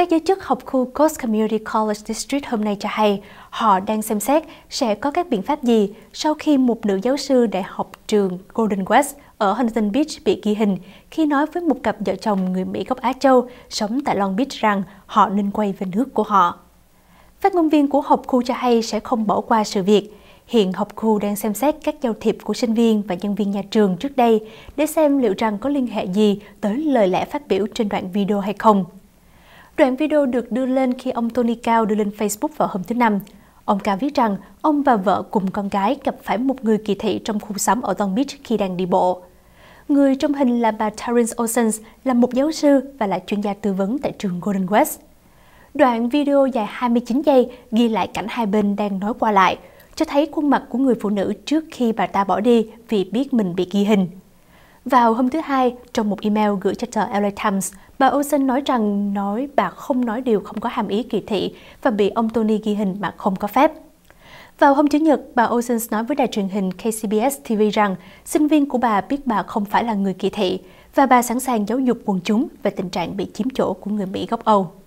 Các giới chức học khu Coast Community College District hôm nay cho hay họ đang xem xét sẽ có các biện pháp gì sau khi một nữ giáo sư đại học trường Golden West ở Huntington Beach bị ghi hình khi nói với một cặp vợ chồng người Mỹ gốc Á Châu sống tại Long Beach rằng họ nên quay về nước của họ. Phát ngôn viên của học khu cho hay sẽ không bỏ qua sự việc. Hiện học khu đang xem xét các giao thiệp của sinh viên và nhân viên nhà trường trước đây để xem liệu rằng có liên hệ gì tới lời lẽ phát biểu trên đoạn video hay không. Đoạn video được đưa lên khi ông Tony Cao đưa lên Facebook vào hôm thứ Năm. Ông Cao viết rằng ông và vợ cùng con gái gặp phải một người kỳ thị trong khu xóm ở Long Beach khi đang đi bộ. Người trong hình là bà Terence Olsen, là một giáo sư và là chuyên gia tư vấn tại trường Golden West. Đoạn video dài 29 giây ghi lại cảnh hai bên đang nói qua lại, cho thấy khuôn mặt của người phụ nữ trước khi bà ta bỏ đi vì biết mình bị ghi hình. Vào hôm thứ Hai, trong một email gửi cho tờ LA Times, bà Olsen nói rằng nói bà không nói điều không có hàm ý kỳ thị và bị ông Tony ghi hình mà không có phép. Vào hôm Chủ nhật, bà Olsen nói với đài truyền hình KCBS TV rằng sinh viên của bà biết bà không phải là người kỳ thị và bà sẵn sàng giáo dục quần chúng về tình trạng bị chiếm chỗ của người Mỹ gốc Âu.